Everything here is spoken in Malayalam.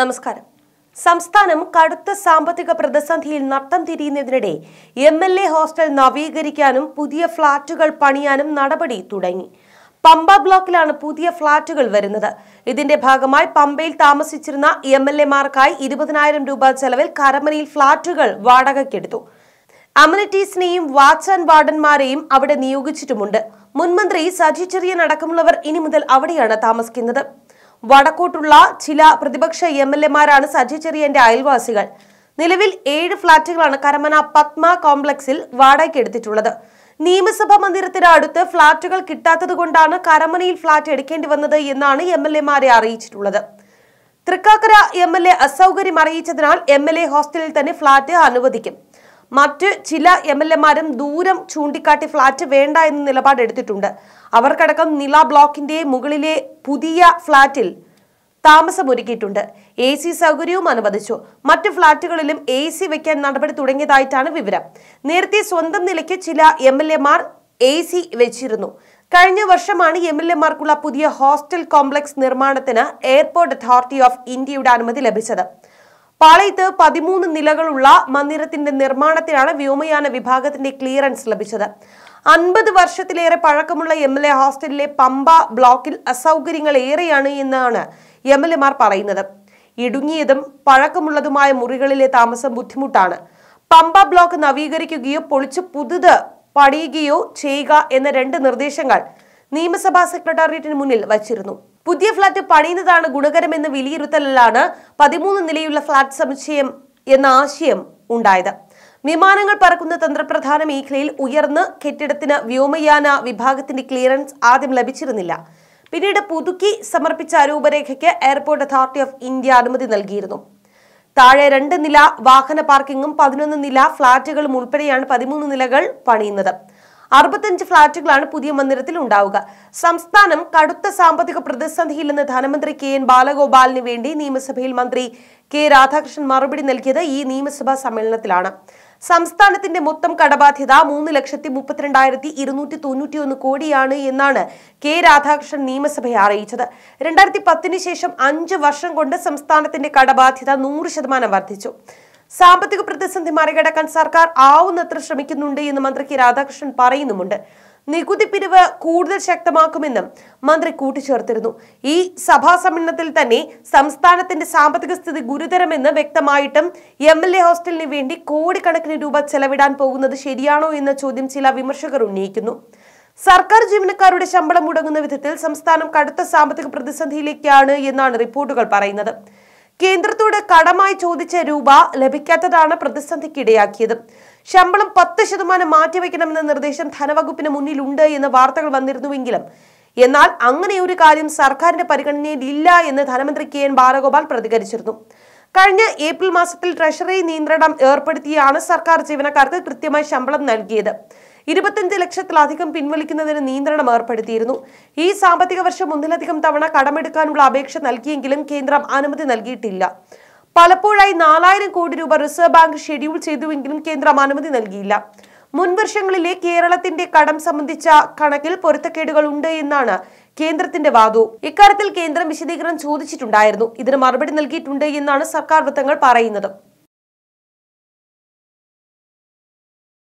നമസ്കാരം സംസ്ഥാനം കടുത്ത സാമ്പത്തിക പ്രതിസന്ധിയിൽ നട്ടം തിരിയുന്നതിനിടെ എം എൽ എ ഹോസ്റ്റൽ നവീകരിക്കാനും പുതിയ ഫ്ളാറ്റുകൾ പണിയാനും നടപടി തുടങ്ങി പമ്പ ബ്ലോക്കിലാണ് പുതിയ ഫ്ളാറ്റുകൾ വരുന്നത് ഇതിന്റെ ഭാഗമായി പമ്പയിൽ താമസിച്ചിരുന്ന എം എൽ എമാർക്കായി ഇരുപതിനായിരം രൂപ ചെലവിൽ കരമനയിൽ ഫ്ളാറ്റുകൾ വാടകയ്ക്കെടുത്തു അമിനിറ്റീസിനെയും വാച്ച് ആൻഡ് വാർഡന്മാരെയും അവിടെ നിയോഗിച്ചിട്ടുമുണ്ട് മുൻമന്ത്രി സജി ചെറിയൻ അടക്കമുള്ളവർ ഇനി മുതൽ അവിടെയാണ് താമസിക്കുന്നത് വടക്കോട്ടുള്ള ചില പ്രതിപക്ഷ എം എൽ എമാരാണ് സജി ചെറിയന്റെ അയൽവാസികൾ നിലവിൽ ഏഴ് ഫ്ളാറ്റുകളാണ് കരമന പത്മ കോംപ്ലക്സിൽ വാടകയ്ക്ക് എടുത്തിട്ടുള്ളത് നിയമസഭാ മന്ദിരത്തിനടുത്ത് അടുത്ത് ഫ്ളാറ്റുകൾ കിട്ടാത്തതുകൊണ്ടാണ് കരമനയിൽ ഫ്ളാറ്റ് എടുക്കേണ്ടി വന്നത് എന്നാണ് എം എൽ എമാരെ അറിയിച്ചിട്ടുള്ളത് തൃക്കാക്കര എം എൽ എ അസൗകര്യം അറിയിച്ചതിനാൽ എം എൽ എ ഹോസ്റ്റലിൽ തന്നെ ഫ്ളാറ്റ് അനുവദിക്കും മറ്റ് ചില എം എൽ എമാരും ദൂരം ചൂണ്ടിക്കാട്ടി ഫ്ളാറ്റ് വേണ്ട എന്ന നിലപാടെടുത്തിട്ടുണ്ട് അവർക്കടക്കം നില ബ്ലോക്കിന്റെ മുകളിലെ പുതിയ ഫ്ളാറ്റിൽ താമസമൊരുക്കിയിട്ടുണ്ട് എ സി സൗകര്യവും അനുവദിച്ചു മറ്റ് ഫ്ളാറ്റുകളിലും എ സി വയ്ക്കാൻ നടപടി തുടങ്ങിയതായിട്ടാണ് വിവരം നേരത്തെ സ്വന്തം നിലയ്ക്ക് ചില എം എൽ എമാർ എ സി വെച്ചിരുന്നു കഴിഞ്ഞ വർഷമാണ് എം എൽ എമാർക്കുള്ള പുതിയ ഹോസ്റ്റൽ കോംപ്ലക്സ് നിർമ്മാണത്തിന് എയർപോർട്ട് അതോറിറ്റി ഓഫ് ഇന്ത്യയുടെ അനുമതി ലഭിച്ചത് പാളയത്ത് പതിമൂന്ന് നിലകളുള്ള മന്ദിരത്തിന്റെ നിർമ്മാണത്തിനാണ് വ്യോമയാന വിഭാഗത്തിന്റെ ക്ലിയറൻസ് ലഭിച്ചത് അൻപത് വർഷത്തിലേറെ പഴക്കമുള്ള എം എൽ എ ഹോസ്റ്റലിലെ പമ്പ ബ്ലോക്കിൽ അസൗകര്യങ്ങൾ ഏറെയാണ് എന്നാണ് എം എൽ മാർ പറയുന്നത് ഇടുങ്ങിയതും പഴക്കമുള്ളതുമായ മുറികളിലെ താമസം ബുദ്ധിമുട്ടാണ് പമ്പ ബ്ലോക്ക് നവീകരിക്കുകയോ പൊളിച്ച് പുതുത് പടിയുകയോ ചെയ്യുക എന്ന രണ്ട് നിർദ്ദേശങ്ങൾ നിയമസഭാ സെക്രട്ടേറിയറ്റിന് മുന്നിൽ വച്ചിരുന്നു പുതിയ ഫ്ളാറ്റ് പണിയുന്നതാണ് ഗുണകരമെന്ന് വിലയിരുത്തലിലാണ് പതിമൂന്ന് നിലയുള്ള ഫ്ളാറ്റ് സമുച്ചയം എന്ന ആശയം ഉണ്ടായത് വിമാനങ്ങൾ പറക്കുന്ന തന്ത്രപ്രധാന മേഖലയിൽ ഉയർന്ന് കെട്ടിടത്തിന് വ്യോമയാന വിഭാഗത്തിന്റെ ക്ലിയറൻസ് ആദ്യം ലഭിച്ചിരുന്നില്ല പിന്നീട് പുതുക്കി സമർപ്പിച്ച രൂപരേഖയ്ക്ക് എയർപോർട്ട് അതോറിറ്റി ഓഫ് ഇന്ത്യ അനുമതി നൽകിയിരുന്നു താഴെ രണ്ട് നില വാഹന പാർക്കിങ്ങും പതിനൊന്ന് നില ഫ്ളാറ്റുകളും ഉൾപ്പെടെയാണ് പതിമൂന്ന് നിലകൾ പണിയുന്നത് അറുപത്തഞ്ച് ഫ്ളാറ്റുകളാണ് പുതിയ മന്ദിരത്തിൽ ഉണ്ടാവുക സംസ്ഥാനം കടുത്ത സാമ്പത്തിക പ്രതിസന്ധിയിലെന്ന് ധനമന്ത്രി കെ എൻ ബാലഗോപാലിന് വേണ്ടി നിയമസഭയിൽ മന്ത്രി കെ രാധാകൃഷ്ണൻ മറുപടി നൽകിയത് ഈ നിയമസഭാ സമ്മേളനത്തിലാണ് സംസ്ഥാനത്തിന്റെ മൊത്തം കടബാധ്യത മൂന്ന് ലക്ഷത്തി മുപ്പത്തിരണ്ടായിരത്തി ഇരുന്നൂറ്റി തൊണ്ണൂറ്റി ഒന്ന് കോടിയാണ് എന്നാണ് കെ രാധാകൃഷ്ണൻ നിയമസഭയെ അറിയിച്ചത് രണ്ടായിരത്തി പത്തിന് ശേഷം അഞ്ച് വർഷം കൊണ്ട് സംസ്ഥാനത്തിന്റെ കടബാധ്യത നൂറ് ശതമാനം വർദ്ധിച്ചു സാമ്പത്തിക പ്രതിസന്ധി മറികടക്കാൻ സർക്കാർ ആവുന്നത്ര ശ്രമിക്കുന്നുണ്ട് എന്ന് മന്ത്രി കെ രാധാകൃഷ്ണൻ പറയുന്നുമുണ്ട് നികുതി പിരിവ് കൂടുതൽ ശക്തമാക്കുമെന്നും മന്ത്രി കൂട്ടിച്ചേർത്തിരുന്നു ഈ സഭാ സമ്മേളനത്തിൽ തന്നെ സംസ്ഥാനത്തിന്റെ സാമ്പത്തിക സ്ഥിതി ഗുരുതരമെന്ന് വ്യക്തമായിട്ടും എം എൽ എ ഹോസ്റ്റലിന് വേണ്ടി കോടിക്കണക്കിന് രൂപ ചെലവിടാൻ പോകുന്നത് ശരിയാണോ എന്ന ചോദ്യം ചില വിമർശകർ ഉന്നയിക്കുന്നു സർക്കാർ ജീവനക്കാരുടെ ശമ്പളം മുടങ്ങുന്ന വിധത്തിൽ സംസ്ഥാനം കടുത്ത സാമ്പത്തിക പ്രതിസന്ധിയിലേക്കാണ് എന്നാണ് റിപ്പോർട്ടുകൾ പറയുന്നത് കേന്ദ്രത്തോട് കടമായി ചോദിച്ച രൂപ ലഭിക്കാത്തതാണ് പ്രതിസന്ധിക്കിടയാക്കിയത് ശമ്പളം പത്ത് ശതമാനം മാറ്റിവെക്കണമെന്ന നിർദ്ദേശം ധനവകുപ്പിന് മുന്നിലുണ്ട് എന്ന വാർത്തകൾ വന്നിരുന്നുവെങ്കിലും എന്നാൽ അങ്ങനെ ഒരു കാര്യം സർക്കാരിന്റെ പരിഗണനയിൽ ഇല്ല എന്ന് ധനമന്ത്രി കെ എൻ ബാലഗോപാൽ പ്രതികരിച്ചിരുന്നു കഴിഞ്ഞ ഏപ്രിൽ മാസത്തിൽ ട്രഷറി നിയന്ത്രണം ഏർപ്പെടുത്തിയാണ് സർക്കാർ ജീവനക്കാർക്ക് കൃത്യമായി ശമ്പളം നൽകിയത് ഇരുപത്തിയഞ്ച് ലക്ഷത്തിലധികം പിൻവലിക്കുന്നതിന് നിയന്ത്രണം ഏർപ്പെടുത്തിയിരുന്നു ഈ സാമ്പത്തിക വർഷം ഒന്നിലധികം തവണ കടമെടുക്കാനുള്ള അപേക്ഷ നൽകിയെങ്കിലും കേന്ദ്രം അനുമതി നൽകിയിട്ടില്ല പലപ്പോഴായി നാലായിരം കോടി രൂപ റിസർവ് ബാങ്ക് ഷെഡ്യൂൾ ചെയ്തുവെങ്കിലും കേന്ദ്രം അനുമതി നൽകിയില്ല മുൻ വർഷങ്ങളിലെ കേരളത്തിന്റെ കടം സംബന്ധിച്ച കണക്കിൽ പൊരുത്തക്കേടുകൾ ഉണ്ട് എന്നാണ് കേന്ദ്രത്തിന്റെ വാദവും ഇക്കാര്യത്തിൽ കേന്ദ്രം വിശദീകരണം ചോദിച്ചിട്ടുണ്ടായിരുന്നു ഇതിന് മറുപടി നൽകിയിട്ടുണ്ട് എന്നാണ് സർക്കാർ വൃത്തങ്ങൾ പറയുന്നത്